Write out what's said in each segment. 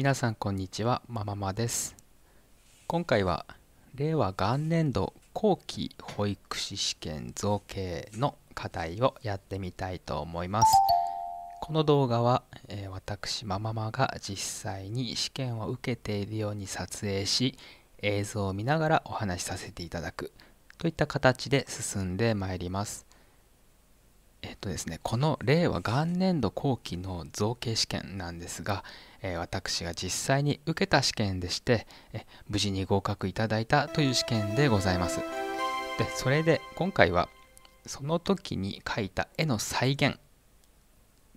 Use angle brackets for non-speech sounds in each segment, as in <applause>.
皆さんこんにちはママです今回は令和元年度後期保育士試験造形の課題をやってみたいと思いますこの動画は、えー、私マママが実際に試験を受けているように撮影し映像を見ながらお話しさせていただくといった形で進んでまいりますえっとですね、この令和元年度後期の造形試験なんですが、えー、私が実際に受けた試験でして、え無事に合格いただいたという試験でございます。でそれで今回はその時に描いた絵の再現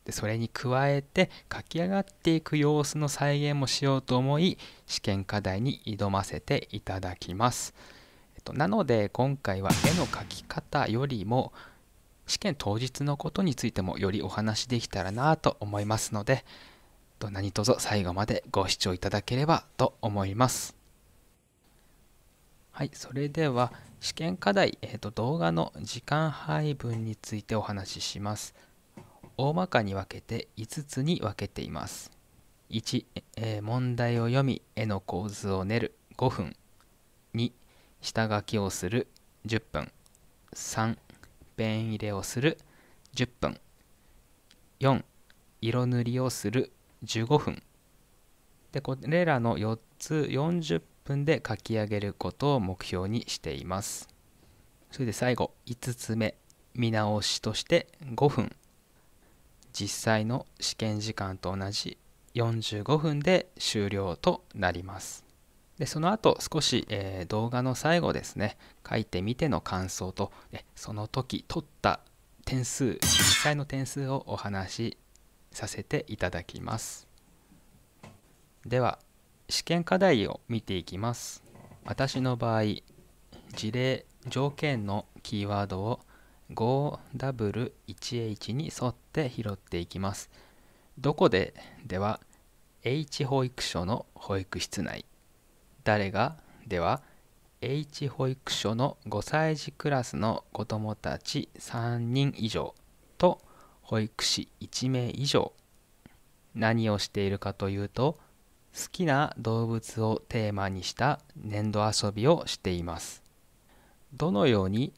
でそれに加えて書き上がっていく様子の再現もしようと思い試験課題に挑ませていただきます。えっと、なので今回は絵の描き方よりも試験当日のことについてもよりお話できたらなと思いますので何卒最後までご視聴いただければと思います。はい、それでは試験課題、えーと、と動画の時間配分についてお話しします。大まかに分けて5つに分けています。1、えー、問題を読み絵の構図を練る5分2下書きをする10分3便入れをする10分4色塗りをする15分でこれらの4つ40分で書き上げることを目標にしていますそれで最後5つ目見直しとして5分実際の試験時間と同じ45分で終了となりますでその後少し、えー、動画の最後ですね書いてみての感想とその時取った点数実際の点数をお話しさせていただきますでは試験課題を見ていきます私の場合事例条件のキーワードを 5W1H に沿って拾っていきますどこででは H 保育所の保育室内誰がでは H 保育所の5歳児クラスの子どもたち3人以上と保育士1名以上何をしているかというと好きな動物をテーマにした粘土遊びをしていますどのように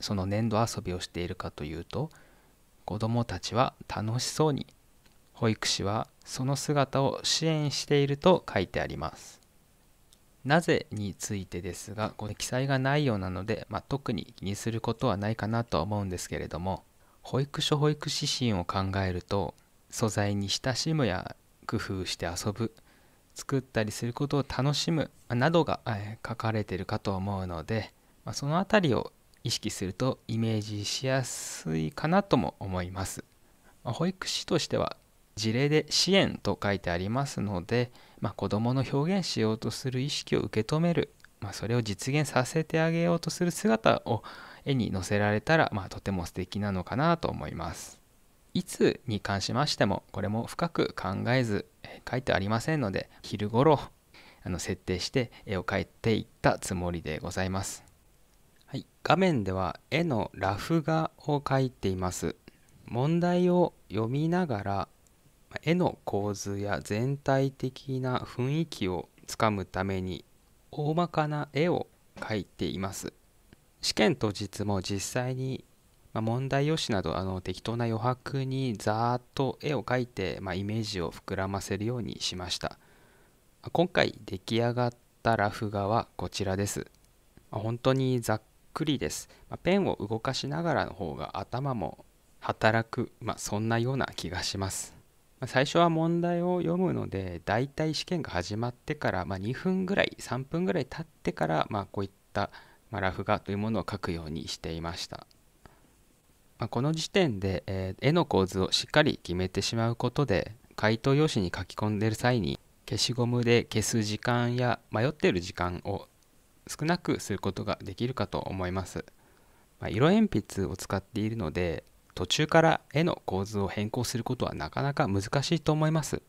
その粘土遊びをしているかというと子どもたちは楽しそうに保育士はその姿を支援していると書いてありますなぜについてですが、これ記載がないようなので、まあ、特に気にすることはないかなとは思うんですけれども、保育所保育指針を考えると、素材に親しむや工夫して遊ぶ、作ったりすることを楽しむなどが書かれてるかと思うので、まあ、その辺りを意識するとイメージしやすいかなとも思います。まあ、保育士としては事例で支援と書いてありますので、まあ、子どもの表現しようとする意識を受け止める、まあ、それを実現させてあげようとする姿を絵に載せられたら、まあ、とても素敵なのかなと思います。いつに関しましてもこれも深く考えず書いてありませんので昼頃あの設定して絵を描いていったつもりでございます。はい、画面では絵のラフ画を描いています。問題を読みながら絵の構図や全体的な雰囲気をつかむために大まかな絵を描いています試験当日も実際に、ま問題用紙などあの適当な余白にざーっと絵を描いて、まあ、イメージを膨らませるようにしました今回出来上がったラフ画はこちらです、本当にざっくりです、まペンを動かしながらの方が頭も働く、まそんなような気がしますま最初は問題を読むのでだいたい試験が始まってから、ま2分ぐらい3分ぐらい経ってから、まこういった、まラフ画というものを書くようにしていました、まこの時点で、え絵の構図をしっかり決めてしまうことで回答用紙に書き込んでいる際に消しゴムで消す時間や迷っている時間を少なくすることができるかと思います、ま色鉛筆を使っているので途中から絵の構図を変更することはなかなか難しいと思います。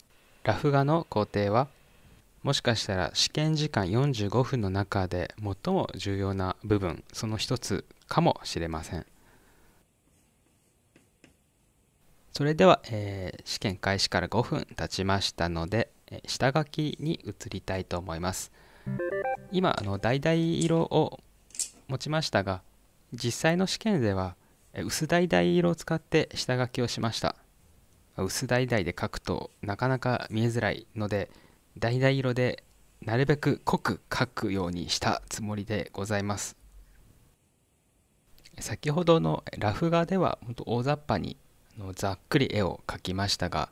ラフ画の工程はもしかしたら試験時間45分の中で最も重要な部分その一つかもしれません。それでは、えー、試験開始から5分経ちましたので、えー、下書きに移りたいと思います。今あの橙色を持ちましたが実際の試験では薄橙色を使って下書きをしました薄橙で描くとなかなか見えづらいので橙色でなるべく濃く描くようにしたつもりでございます先ほどのラフ画では本当大雑把にざっくり絵を描きましたが、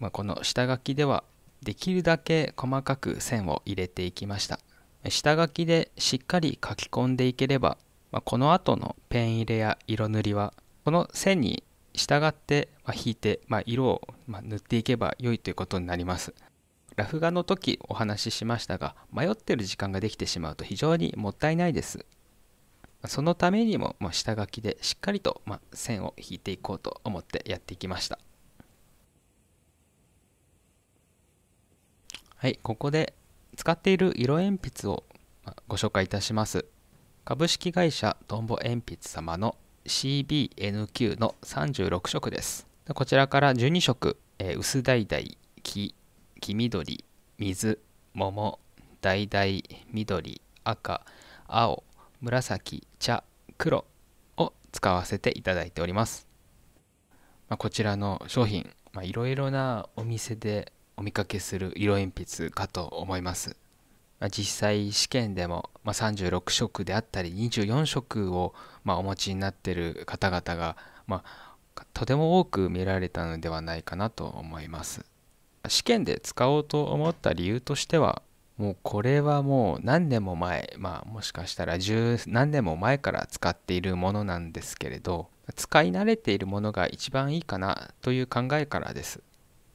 まあ、この下書きではできるだけ細かく線を入れていきました下書きでしっかり書き込んでいければまあ、この後のペン入れや色塗りはこの線に従って引いて、まあ、色を塗っていけば良いということになりますラフ画の時お話ししましたが迷ってる時間ができてしまうと非常にもったいないですそのためにも下書きでしっかりと線を引いていこうと思ってやっていきましたはいここで使っている色鉛筆をご紹介いたします株式会社トンボ鉛筆様の CBNQ の36色です。こちらから12色、えー、薄橙、黄、黄緑、水、桃、橙、緑、赤、青、紫、茶、黒を使わせていただいております。まあ、こちらの商品、いろいろなお店でお見かけする色鉛筆かと思います。まあ、実際試験でも、まあ、36色であったり24色を、まあ、お持ちになってる方々が、まあ、とても多く見られたのではないかなと思います試験で使おうと思った理由としてはもうこれはもう何年も前まあもしかしたら十何年も前から使っているものなんですけれど使い慣れているものが一番いいかなという考えからです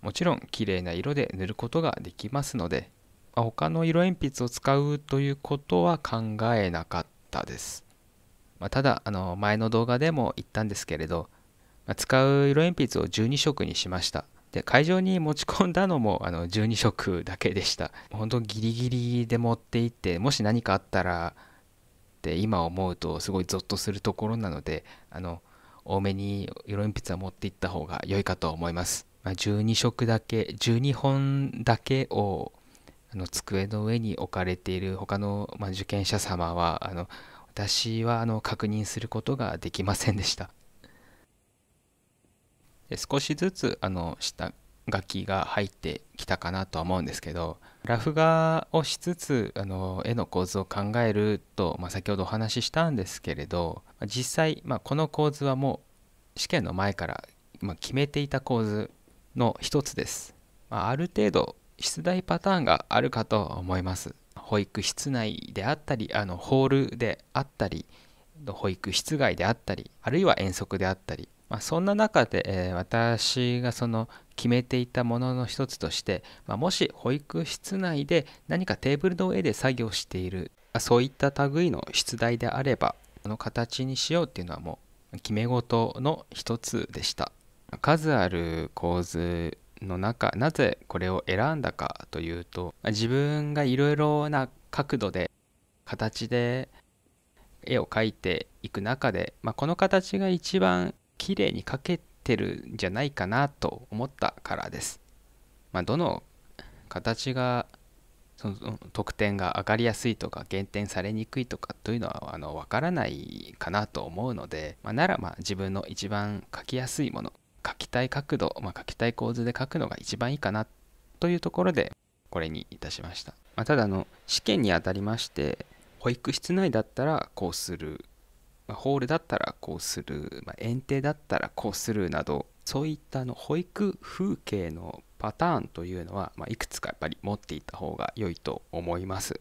もちろん綺麗な色で塗ることができますので他の色鉛筆を使うということは考えなかったです。まあ、ただあの前の動画でも言ったんですけれど、まあ、使う色鉛筆を12色にしました。で会場に持ち込んだのもあの12色だけでした。本当ギリギリで持っていってもし何かあったらって今思うとすごいゾッとするところなのであの多めに色鉛筆は持っていった方が良いかと思います。まあ、12色だけ12本だけをあの机の上に置かれている他の、ま受験者様はあの私はあの確認することができませんでしたで少しずつあの下書きが入ってきたかなとは思うんですけどラフ画をしつつあの絵の構図を考えると、まあ、先ほどお話ししたんですけれど実際、まあ、この構図はもう試験の前から、まあ、決めていた構図の一つです、まあ、ある程度出題パターンがあるかと思います保育室内であったりあのホールであったり保育室外であったりあるいは遠足であったり、まあ、そんな中で、えー、私がその決めていたものの一つとして、まあ、もし保育室内で何かテーブルの上で作業しているそういった類の出題であればこの形にしようっていうのはもう決め事の一つでした数ある構図の中なぜこれを選んだかというと自分がいろいろな角度で形で絵を描いていく中で、まあ、この形が一番綺麗に描けてるんじゃないかなと思ったからです。まあ、どの形がその得点が上がりやすいとか減点されにくいとかというのはあの分からないかなと思うので、まあ、ならま自分の一番書きやすいもの書きたい角度、まあ、書きたい構図で書くのが一番いいかなというところでこれにいたしました、まあ、ただの試験にあたりまして保育室内だったらこうする、まあ、ホールだったらこうする、まあ、園庭だったらこうするなどそういったの保育風景のパターンというのは、まあ、いくつかやっぱり持っていた方が良いと思います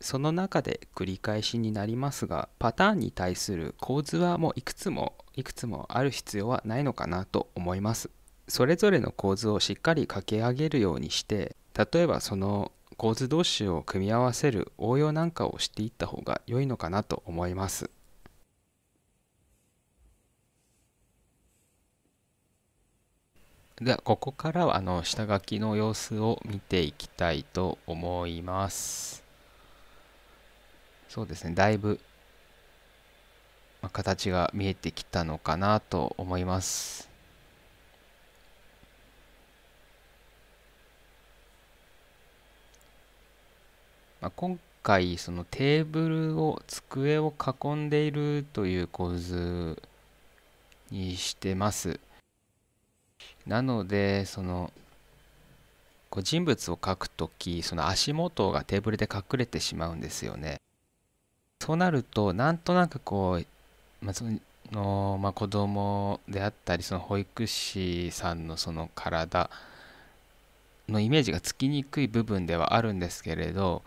その中で繰り返しになりますがパターンに対する構図はもういくつもいくつもある必要はないのかなと思います。それぞれの構図をしっかり書き上げるようにして例えばその構図同士を組み合わせる応用なんかをしていった方が良いのかなと思います。ではここからはあの下書きの様子を見ていきたいと思います。そうですねだいぶ形が見えてきたのかなと思います。まあ、今回そのテーブルを机を囲んでいるという構図にしてます。なのでそのこう人物を描くときその足元がテーブルで隠れてしまうんですよね。そうなるとなんとなくこうまあ、その、まあ、子供であったりその保育士さんのその体のイメージがつきにくい部分ではあるんですけれど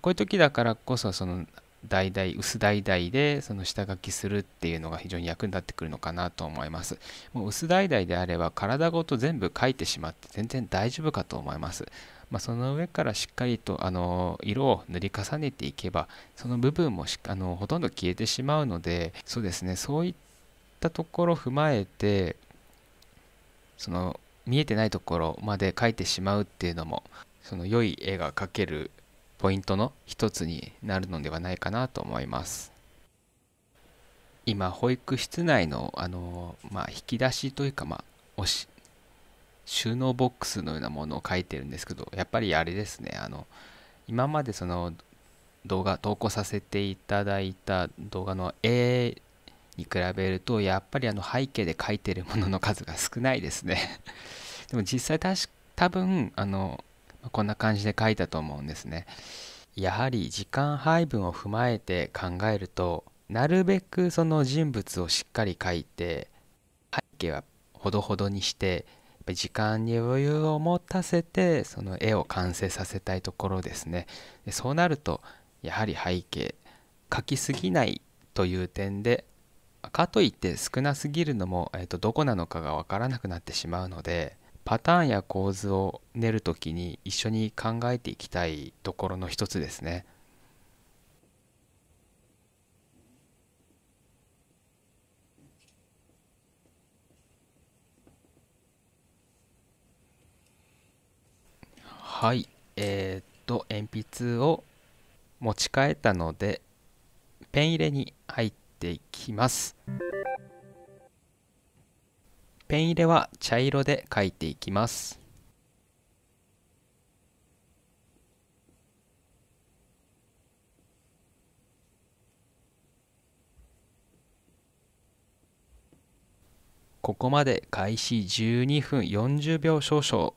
こういう時だからこそその代々薄代々でその下書きするっていうのが非常に役に立ってくるのかなと思いますもう薄代々であれば体ごと全部書いてしまって全然大丈夫かと思いますまあ、その上からしっかりとあの色を塗り重ねていけばその部分もあのほとんど消えてしまうのでそうですねそういったところを踏まえてその見えてないところまで描いてしまうっていうのもその良い絵が描けるポイントの一つになるのではないかなと思います。今保育室内のあの、まあ、引き出しというか、まあ、し収納ボックスのようなものを書いてるんですけどやっぱりあれですねあの今までその動画投稿させていただいた動画の絵に比べるとやっぱりあの背景で書いてるものの数が少ないですね <laughs> でも実際確多分あのこんな感じで書いたと思うんですねやはり時間配分を踏まえて考えるとなるべくその人物をしっかり書いて背景はほどほどにしてり時間に余裕を持たせてその絵を完成させたいところですねでそうなるとやはり背景描きすぎないという点でかといって少なすぎるのも、えー、とどこなのかが分からなくなってしまうのでパターンや構図を練る時に一緒に考えていきたいところの一つですね。はいえー、っと鉛筆を持ち替えたのでペン入れに入っていきますペン入れは茶色で書いていきますここまで開始12分40秒少々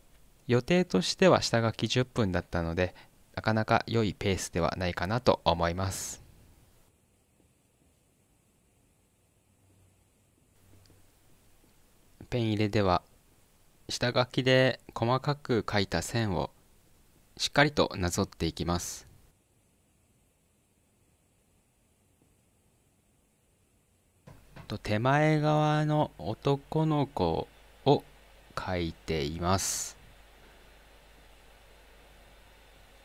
予定としては下書き10分だったのでなかなか良いペースではないかなと思いますペン入れでは下書きで細かく書いた線をしっかりとなぞっていきますと手前側の男の子を描いています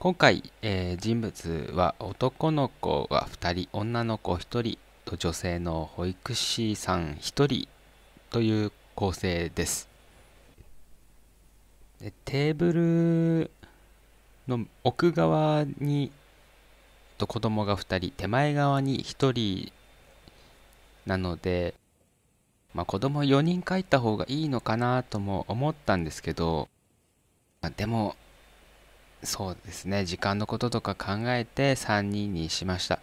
今回、えー、人物は男の子が2人女の子1人と女性の保育士さん1人という構成ですでテーブルの奥側にと子供が2人手前側に1人なので、まあ、子供4人帰った方がいいのかなとも思ったんですけど、まあ、でもそうですね時間のこととか考えて3人にしました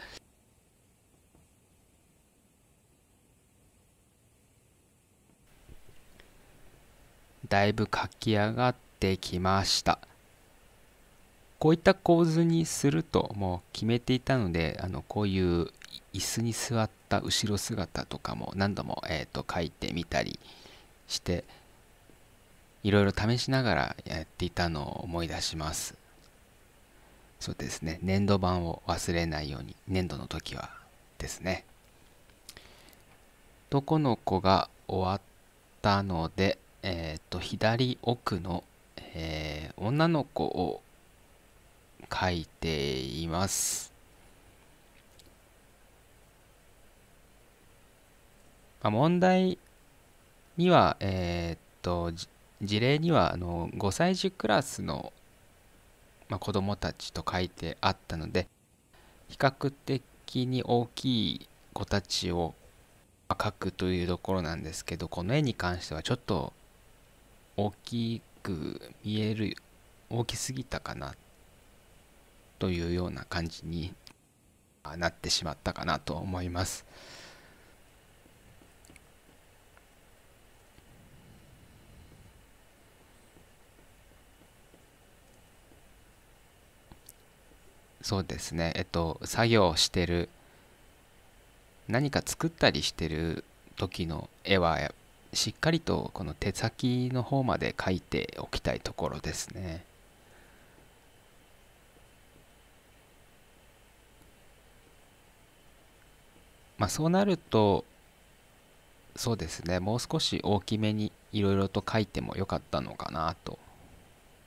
だいぶ書き上がってきましたこういった構図にするともう決めていたのであのこういう椅子に座った後ろ姿とかも何度も、えーと、と書いてみたりしていろいろ試しながらやっていたのを思い出しますそうですね粘土板を忘れないように粘土の時はですね男の子が終わったので、えっ、ー、と左奥の、えー、女の子を書いています、まあ、問題にはえっ、ー、と事例にはあの5歳児クラスのまあ、子どもたちと書いてあったので比較的に大きい子たちを描くというところなんですけどこの絵に関してはちょっと大きく見える大きすぎたかなというような感じになってしまったかなと思います。そうですねえっと作業してる何か作ったりしてる時の絵はしっかりとこの手先の方まで描いておきたいところですね。まあ、そうなるとそうですねもう少し大きめにいろいろと書いてもよかったのかなと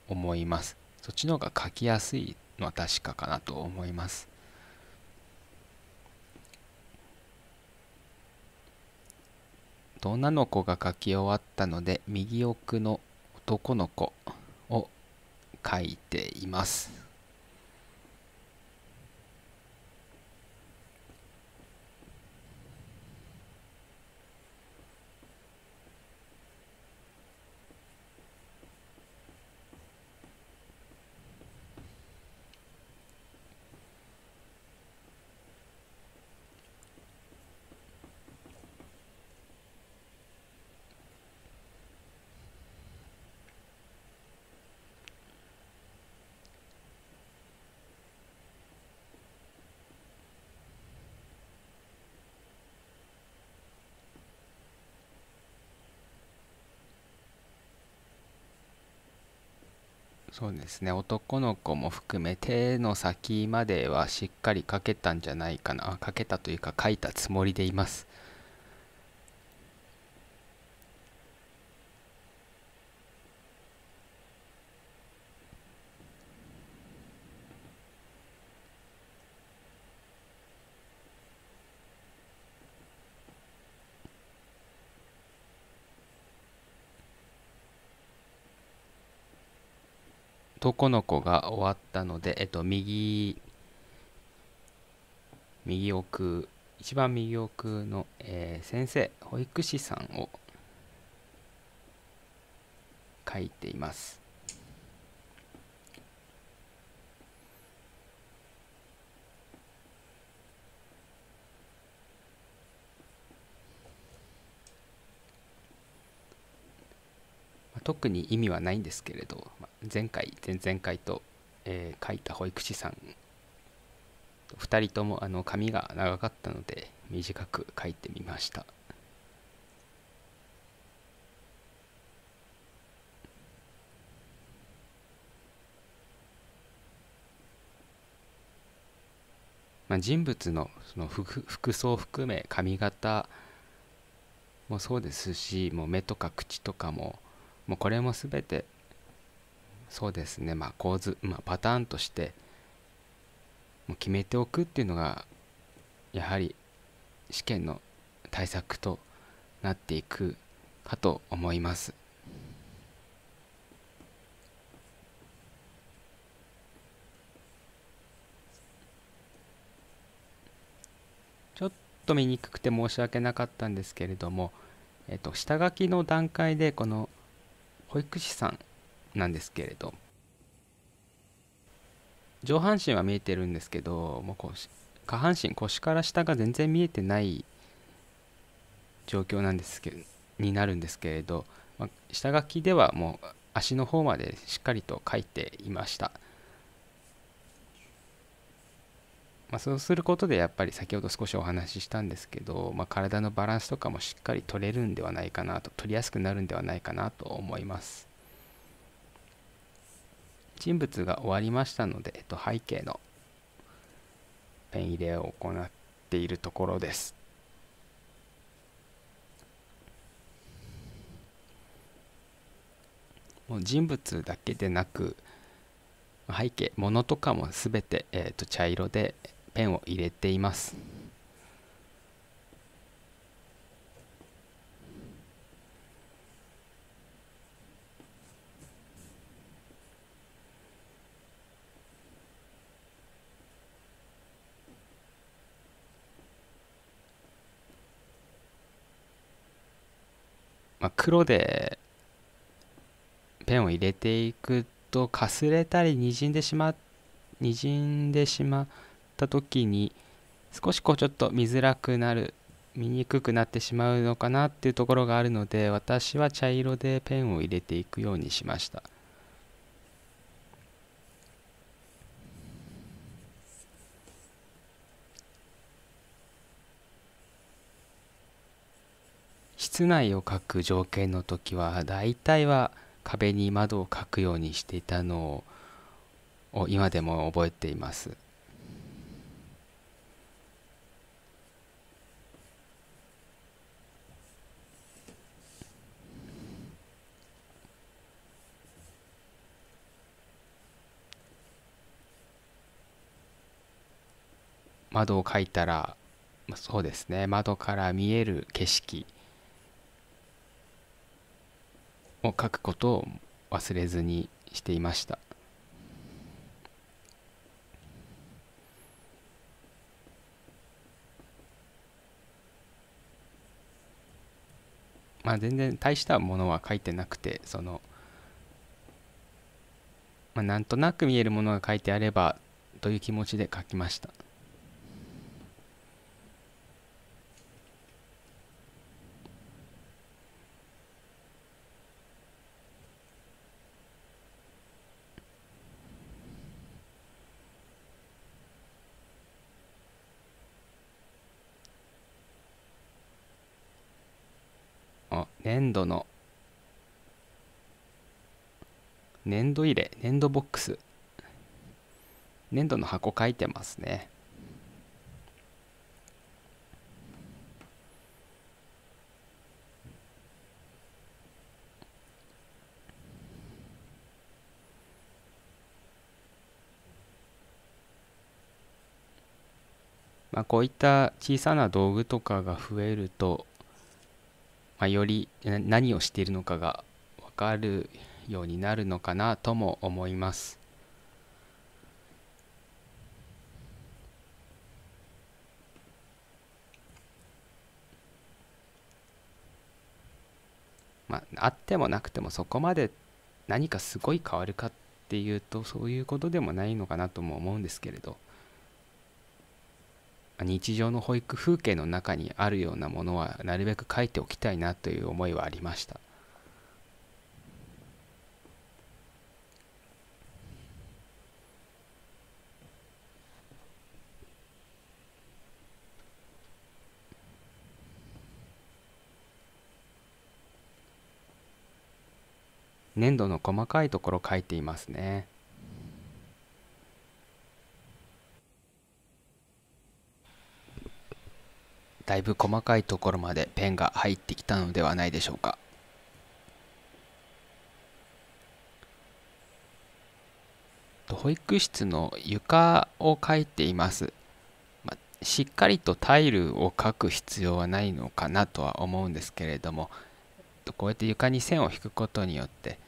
思いますそっちの方が書きやすいのは確かかなと思います。女の子が書き終わったので右奥の男の子を書いています。そうですね男の子も含め手の先まではしっかり書けたんじゃないかな書けたというか書いたつもりでいます男の子が終わったので、えっと、右、右奥、一番右奥の、えー、先生、保育士さんを書いています。特に意味はないんですけれど前回前々回と、えー、書いた保育士さん2人ともあの髪が長かったので短く書いてみましたまあ、人物のその服装含め髪型もそうですしもう目とか口とかももうこれも全てそうですねまあ構図、まあ、パターンとしてもう決めておくっていうのがやはり試験の対策となっていくかと思います。ちょっと見にくくて申し訳なかったんですけれども、えっと、下書きの段階でこの保育士さんなんですけれど上半身は見えてるんですけどもうこう下半身腰から下が全然見えてない状況なんですけになるんですけれど、まあ、下書きではもう足の方までしっかりと書いていましたまあ、そうすることでやっぱり先ほど少しお話ししたんですけど、まあ、体のバランスとかもしっかり取れるんではないかなと取りやすくなるんではないかなと思います人物が終わりましたので、えっと、背景のペン入れを行っているところですもう人物だけでなく背景物とかも全て、えー、と茶色でペンを入れていますまあ、黒でペンを入れていくとかすれたりにじんでしまにじんでしまうった時に少しこうちょっと見づらくなる見にくくなってしまうのかなっていうところがあるので私は茶色でペンを入れていくようにしました。室内を描く条件の時は大体は壁に窓を描くようにしていたのを今でも覚えています。窓を描いたらそうですね窓から見える景色を描くことを忘れずにしていましたまあ全然大したものは書いてなくてその、まあ、なんとなく見えるものが書いてあればという気持ちで書きました。粘土の粘土入れ粘土ボックス粘土の箱書いてますねまあ、こういった小さな道具とかが増えるとまあ、より何をしているのかが分かるようになるのかなとも思います。まあ、あってもなくてもそこまで何かすごい変わるかっていうとそういうことでもないのかなとも思うんですけれど。日常の保育風景の中にあるようなものはなるべく書いておきたいなという思いはありました。粘土の細かいところ書いていますね。だいぶ細かいところまでペンが入ってきたのではないでしょうか保育室の床を描いています、まあ、しっかりとタイルを描く必要はないのかなとは思うんですけれどもこうやって床に線を引くことによって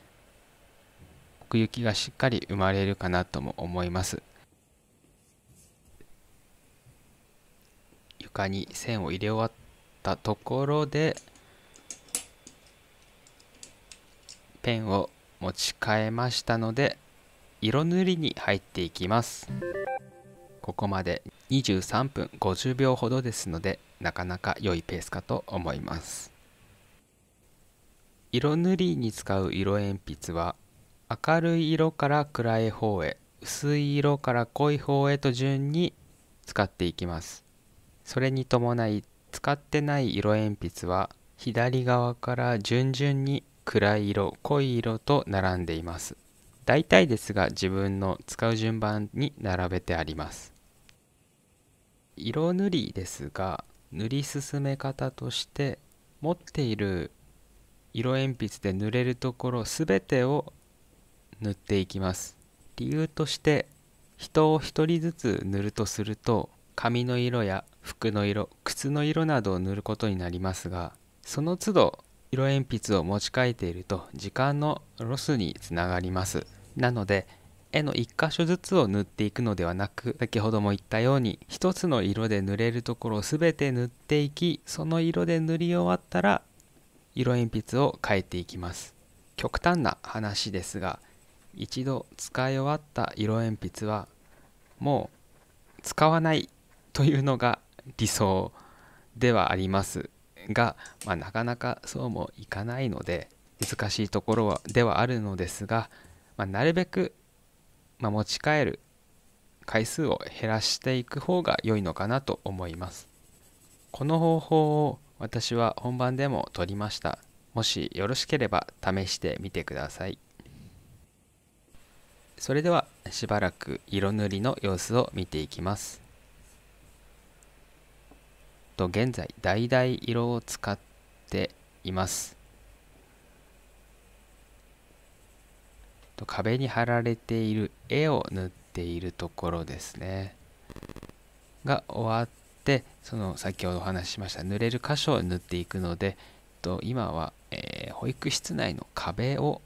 奥行きがしっかり生まれるかなとも思いますかに線を入れ終わったところでペンを持ち替えましたので色塗りに入っていきますここまで23分50秒ほどですのでなかなか良いペースかと思います色塗りに使う色鉛筆は明るい色から暗い方へ薄い色から濃い方へと順に使っていきますそれに伴い使ってない色鉛筆は左側から順々に暗い色濃い色と並んでいます大体ですが自分の使う順番に並べてあります色塗りですが塗り進め方として持っている色鉛筆で塗れるところ全てを塗っていきます理由として人を1人ずつ塗るとすると髪の色や服の色靴の色などを塗ることになりますがその都度色鉛筆を持ち替えていると時間のロスにつながりますなので絵の1箇所ずつを塗っていくのではなく先ほども言ったように1つの色で塗れるところを全て塗っていきその色で塗り終わったら色鉛筆を変えていきます極端な話ですが一度使い終わった色鉛筆はもう使わないというのが理想ではありますが、まあ、なかなかそうもいかないので難しいところはではあるのですが、まあ、なるべく、まあ、持ち帰る回数を減らしていく方が良いのかなと思いますこの方法を私は本番でも取りましたもしよろしければ試してみてくださいそれではしばらく色塗りの様子を見ていきますと現在橙色を使っています壁に貼られている絵を塗っているところですねが終わってその先ほどお話ししました塗れる箇所を塗っていくのでと今は、えー、保育室内の壁を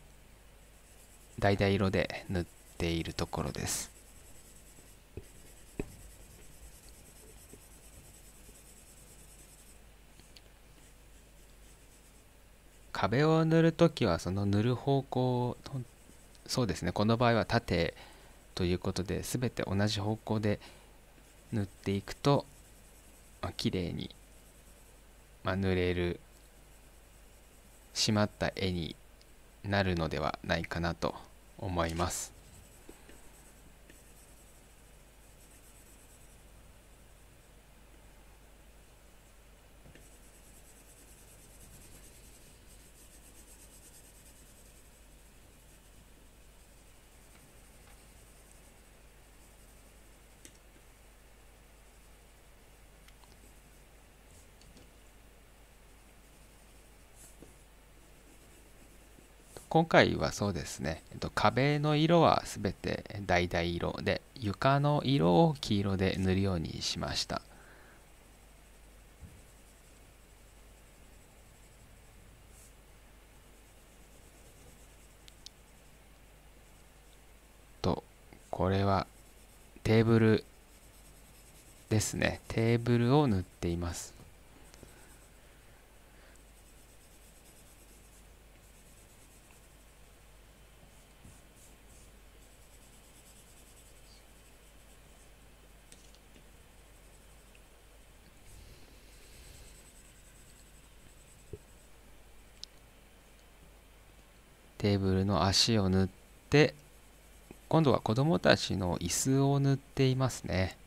橙色で塗っているところです壁を塗る時はその塗る方向そうですねこの場合は縦ということで全て同じ方向で塗っていくと、まあ、綺麗に、まあ、塗れる締まった絵になるのではないかなと思います。今回はそうですね、えっと、壁の色はすべて橙色で床の色を黄色で塗るようにしましたとこれはテーブルですねテーブルを塗っていますテーブルの足を塗って今度は子どもたちの椅子を塗っていますね。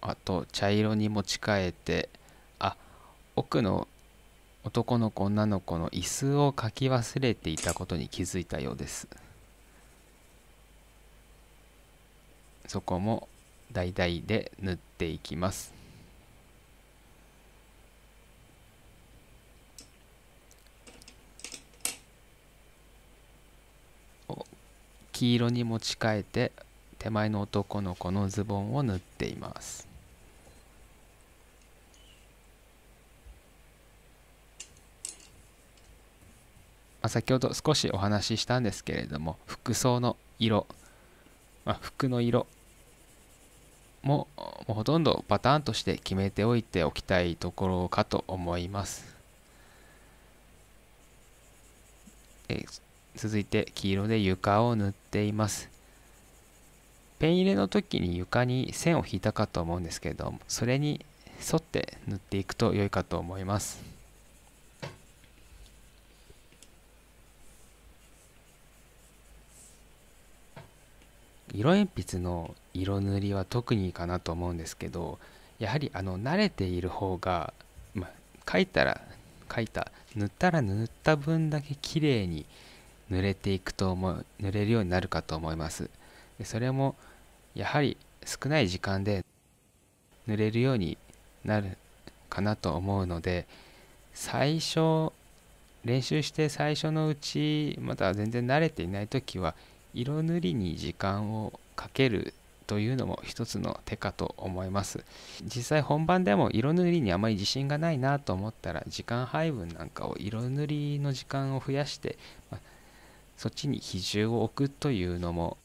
あと茶色に持ち替えてあ奥の男の子女の子の椅子を書き忘れていたことに気づいたようですそこも橙で塗っていきます黄色に持ち替えて手前の男の子のズボンを塗っています先ほど少しお話ししたんですけれども服装の色、まあ、服の色ももうほとんどパターンとして決めておいておきたいところかと思いますえ続いて黄色で床を塗っていますペン入れの時に床に線を引いたかと思うんですけれどもそれに沿って塗っていくと良いかと思います色鉛筆の色塗りは特にいいかなと思うんですけどやはりあの慣れている方が、ま描いたら描いた塗ったら塗った分だけ綺麗に塗れていくと思う塗れるようになるかと思いますでそれもやはり少ない時間で塗れるようになるかなと思うので最初練習して最初のうちまだ全然慣れていない時は色塗りに時間をかけるというのも一つの手かと思います実際本番でも色塗りにあまり自信がないなと思ったら時間配分なんかを色塗りの時間を増やして、まあ、そっちに比重を置くというのも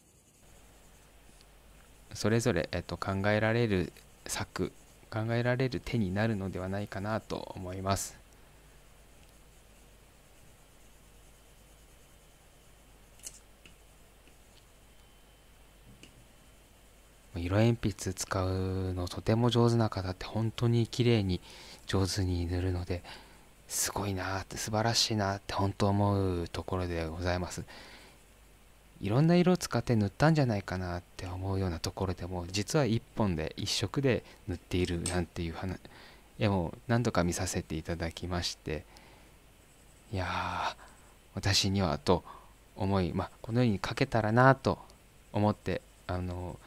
それぞれ、えっと、考えられる策考えられる手になるのではないかなと思います。色鉛筆使うのとても上手な方って本当に綺麗に上手に塗るのですごいなって素晴らしいなって本当思うところでございますいろんな色を使って塗ったんじゃないかなって思うようなところでも実は1本で1色で塗っているなんていう話絵も何度か見させていただきましていや私にはと思い、まあ、このように描けたらなと思ってあの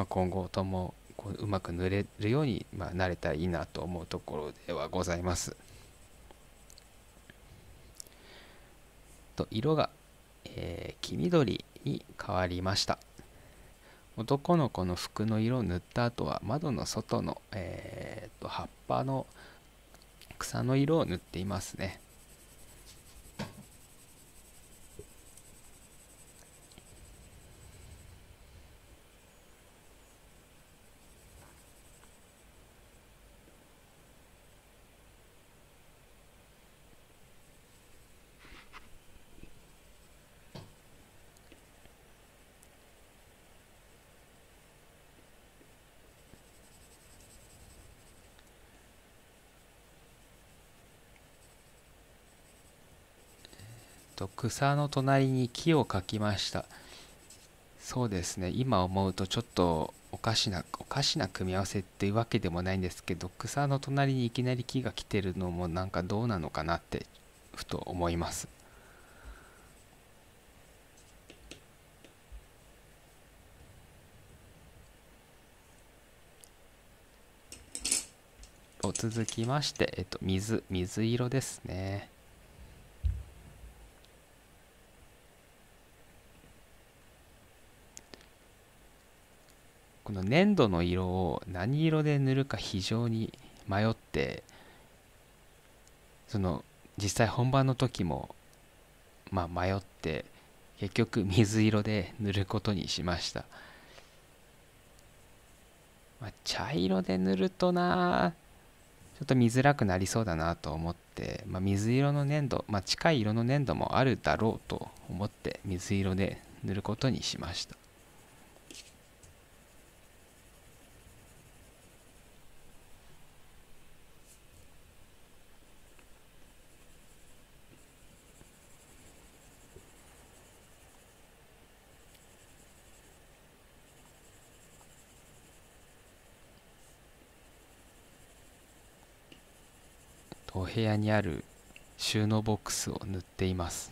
まあ、今後ともこううまく塗れるように、まあ、なれたらいいなと思うところではございます。と色が、えー、黄緑に変わりました。男の子の服の色を塗った後は窓の外の、えーと葉っぱの草の色を塗っていますね。と草の隣に木を描きましたそうですね今思うとちょっとおかしなおかしな組み合わせっていうわけでもないんですけど草の隣にいきなり木が来てるのもなんかどうなのかなってふと思いますお続きまして、えっと、水水色ですねこの粘土の色を何色で塗るか非常に迷ってその実際本番の時もまあ迷って結局水色で塗ることにしました、まあ、茶色で塗るとなちょっと見づらくなりそうだなと思って、まあ、水色の粘土、まあ、近い色の粘土もあるだろうと思って水色で塗ることにしましたお部屋にある収納ボックスを塗っています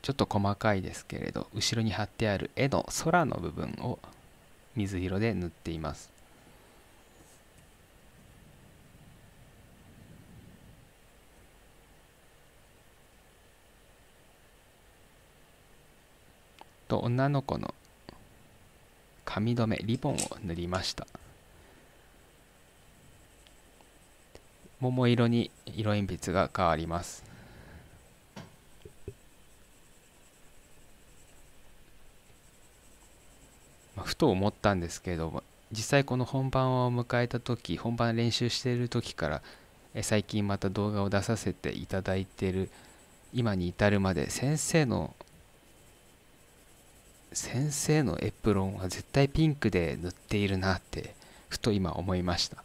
ちょっと細かいですけれど後ろに貼ってある絵の空の部分を水色で塗っていますと女の子の髪留めリボンを塗りました。桃色に色鉛筆が変わりますふと思ったんですけれども実際この本番を迎えた時本番練習している時から最近また動画を出させていただいている今に至るまで先生の先生のエプロンは絶対ピンクで塗っているなってふと今思いました。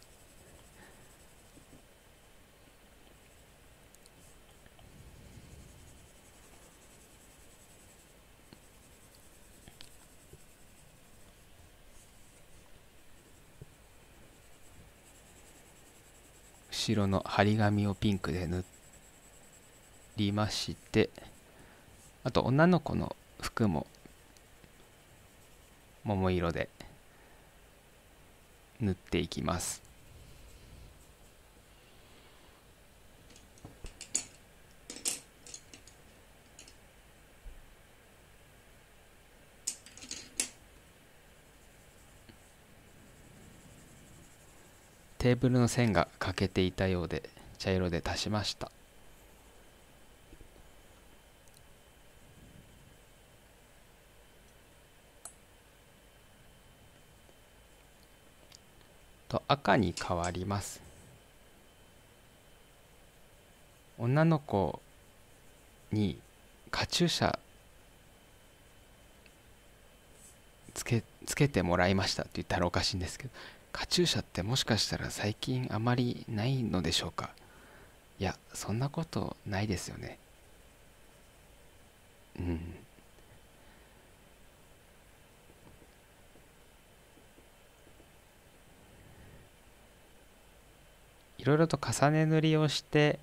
後ろの張り紙をピンクで塗りましてあと女の子の服も桃色で塗っていきますテーブルの線が欠けていたようで茶色で足しましたと赤に変わります女の子にカチューシャつけつけてもらいましたって言ったらおかしいんですけどカチューシャってもしかしたら最近あまりないのでしょうかいやそんなことないですよねうんいろいろと重ね塗りをして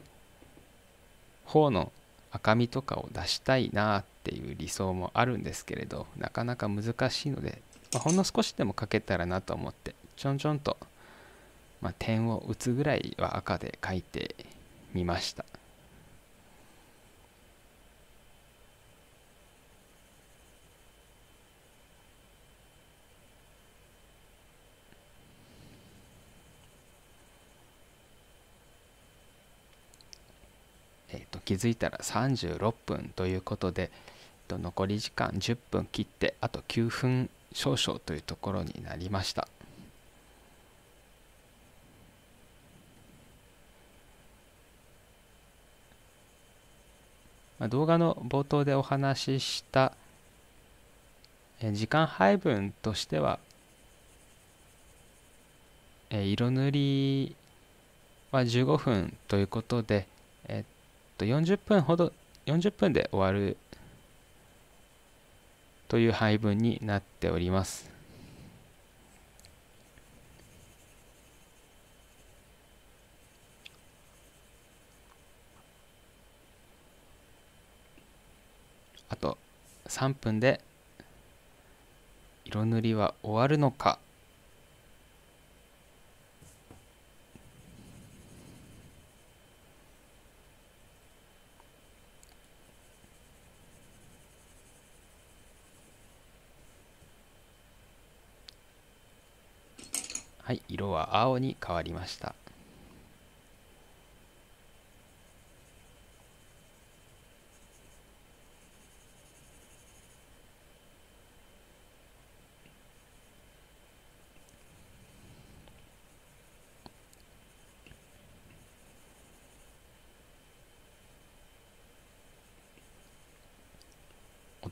頬の赤みとかを出したいなっていう理想もあるんですけれどなかなか難しいので、まあ、ほんの少しでもかけたらなと思ってちょんちょんと、まあ、点を打つぐらいは赤で書いてみました。えと、気づいたら36分ということで、えと残り時間10分切ってあと9分少々というところになりました。ま動画の冒頭でお話しした時間配分としては色塗りは15分ということで、えっと、40分ほど40分で終わるという配分になっております。あと3分で色塗りは終わるのかはい色は青に変わりました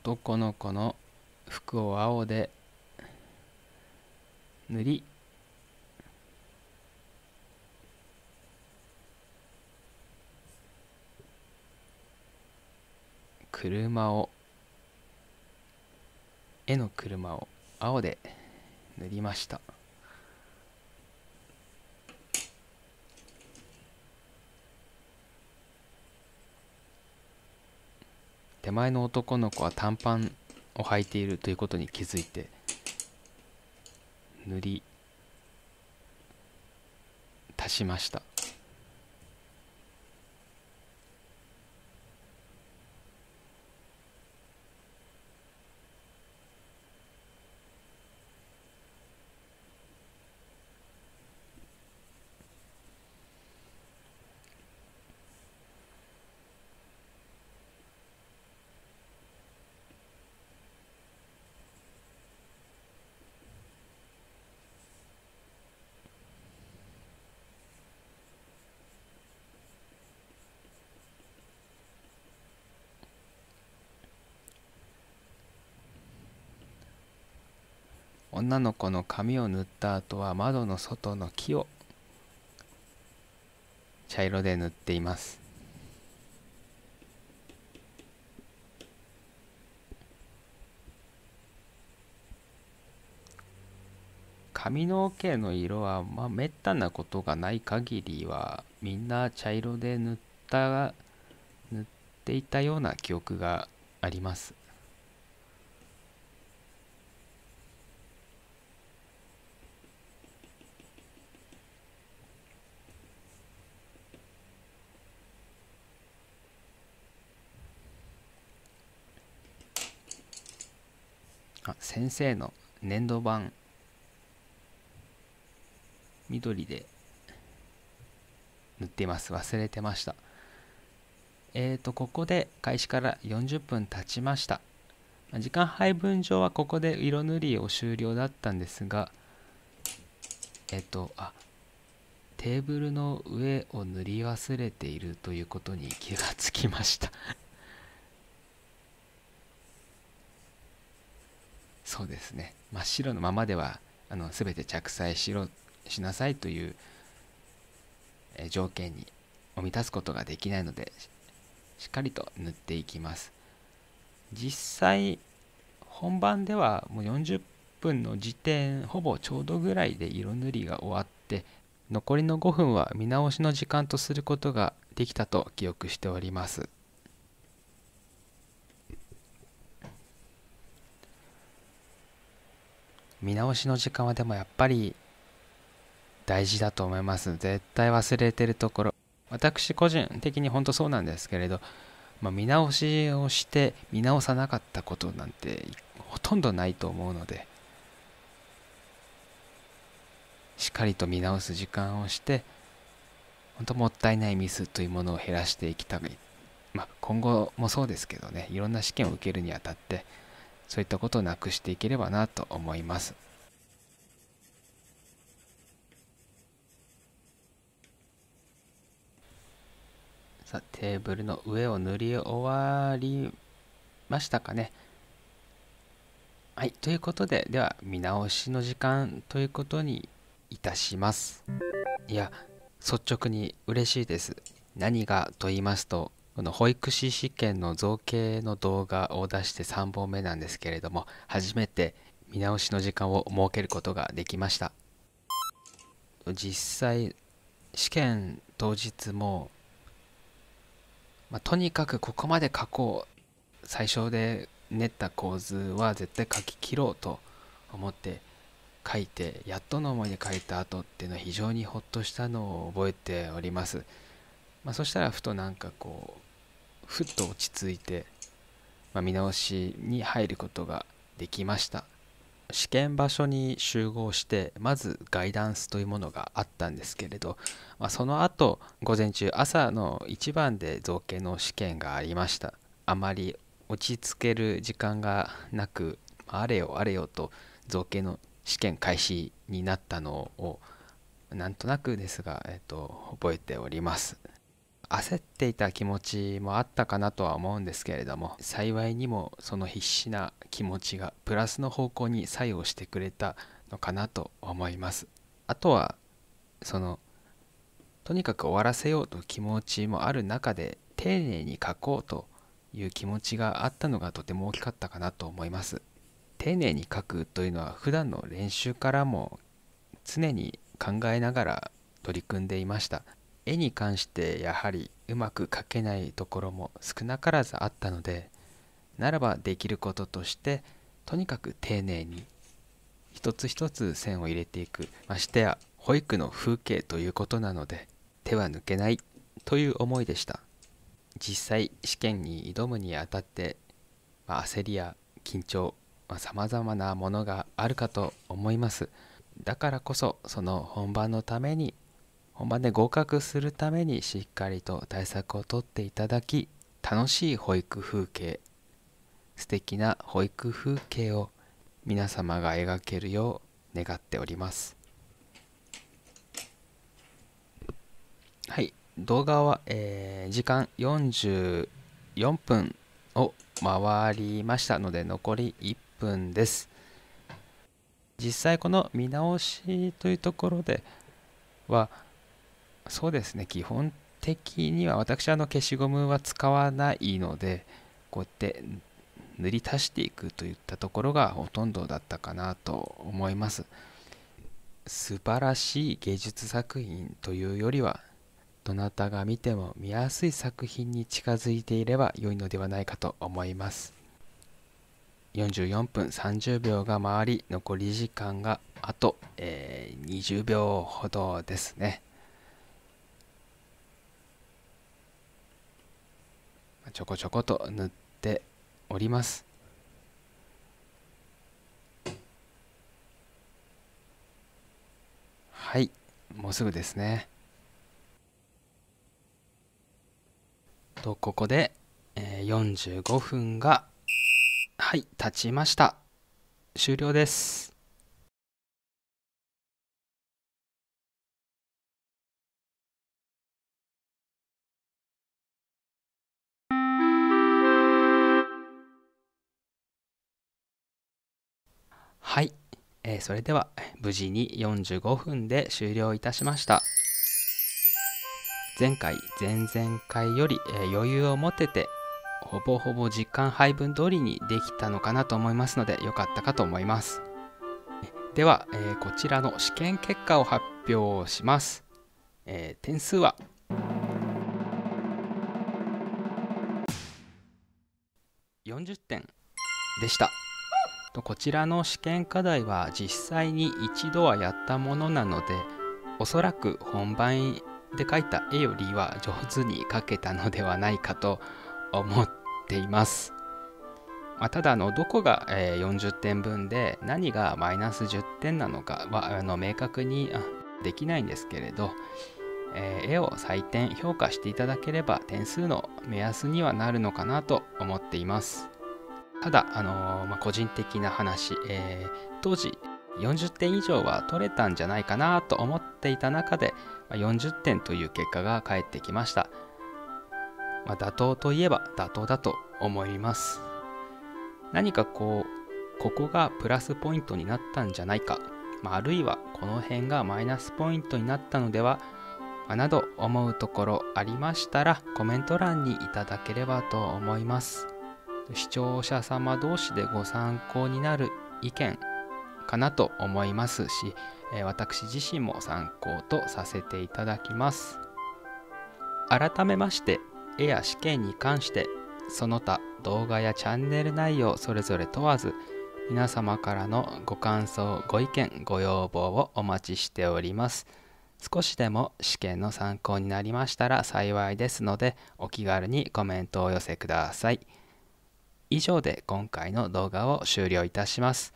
男の子の服を青で塗り車を絵の車を青で塗りました。手前の男の子は短パンを履いているということに気づいて塗り足しました女の子の髪を塗った後は窓の外の木を茶色で塗っています髪の毛の色はまあめっなことがない限りはみんな茶色で塗った塗っていたような記憶があります先生の粘土板緑で塗っています忘れてましたえっ、ー、とここで開始から40分経ちました時間配分上はここで色塗りを終了だったんですがえっ、ー、とあテーブルの上を塗り忘れているということに気がつきましたそうですね真っ白のままではあの全て着彩しろしなさいという条件に満たすことができないのでしっかりと塗っていきます実際本番ではもう40分の時点ほぼちょうどぐらいで色塗りが終わって残りの5分は見直しの時間とすることができたと記憶しております見直しの時間はでもやっぱり大事だと思います絶対忘れてるところ私個人的に本当そうなんですけれど、まあ、見直しをして見直さなかったことなんてほとんどないと思うのでしっかりと見直す時間をして本当もったいないミスというものを減らしていきたい、まあ、今後もそうですけどねいろんな試験を受けるにあたってそういったことをなくしていければなと思います。さあテーブルの上を塗り終わりましたかね。はい、ということで、では見直しの時間ということにいたします。いや、率直に嬉しいです。何がと言いますと、この保育士試験の造形の動画を出して3本目なんですけれども初めて見直しの時間を設けることができました実際試験当日も、まあ、とにかくここまで書こう最初で練った構図は絶対書き切ろうと思って書いてやっとの思いで書いた後っていうのは非常にほっとしたのを覚えております、まあ、そしたらふとなんかこうふっと落ち着いて、まあ、見直しに入ることができました試験場所に集合してまずガイダンスというものがあったんですけれど、まあ、その後午前中朝の一番で造形の試験がありましたあまり落ち着ける時間がなくあれよあれよと造形の試験開始になったのをなんとなくですが、えっと、覚えております焦っていた気持ちもあったかなとは思うんですけれども幸いにもその必死な気持ちがプラスの方向に作用してくれたのかなと思いますあとはそのとにかく終わらせようと気持ちもある中で丁寧に書こうという気持ちがあったのがとても大きかったかなと思います丁寧に書くというのは普段の練習からも常に考えながら取り組んでいました絵に関してやはりうまく描けないところも少なからずあったのでならばできることとしてとにかく丁寧に一つ一つ線を入れていくましてや保育の風景ということなので手は抜けないという思いでした実際試験に挑むにあたって、まあ、焦りや緊張さまざ、まなものがあるかと思いますだからこそその本番のために本番で合格するためにしっかりと対策をとっていただき楽しい保育風景素敵な保育風景を皆様が描けるよう願っておりますはい動画は、えー、時間44分を回りましたので残り1分です実際この見直しというところではそうですね基本的には私あの消しゴムは使わないのでこうやって塗り足していくといったところがほとんどだったかなと思います素晴らしい芸術作品というよりはどなたが見ても見やすい作品に近づいていれば良いのではないかと思います44分30秒が回り残り時間があと、えー、20秒ほどですねちょこちょこと塗っておりますはいもうすぐですねとここで、えー、45分がはい経ちました終了ですはい、えー、それでは無事に45分で終了いたしました前回前々回より、えー、余裕を持ててほぼほぼ時間配分通りにできたのかなと思いますので良かったかと思いますでは、えー、こちらの試験結果を発表します、えー、点数は40点でしたとこちらの試験課題は実際に一度はやったものなのでおそらく本番で描いた絵よりは上手に描けたのではないかと思っています。まあ、ただあのどこが40点分で何がマイナス10点なのかはあの明確にできないんですけれど、えー、絵を採点評価していただければ点数の目安にはなるのかなと思っています。ただ、あのー、まあ、個人的な話、えー、当時40点以上は取れたんじゃないかなと思っていた中で、まあ、40点という結果が返ってきました、まあ、妥当といえば妥当だと思います何かこうここがプラスポイントになったんじゃないか、まあ、あるいはこの辺がマイナスポイントになったのでは、など思うところありましたらコメント欄にいただければと思います。視聴者様同士でご参考になる意見かなと思いますし、え私自身も参考とさせていただきます改めまして絵や試験に関してその他動画やチャンネル内容それぞれ問わず皆様からのご感想ご意見ご要望をお待ちしております少しでも試験の参考になりましたら幸いですのでお気軽にコメントをお寄せください。以上で今回の動画を終了いたします。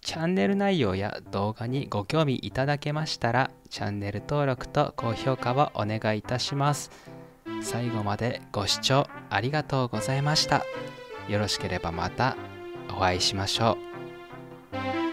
チャンネル内容や動画にご興味いただけましたら、チャンネル登録と高評価をお願いいたします。最後までご視聴ありがとうございました。よろしければまたお会いしましょう。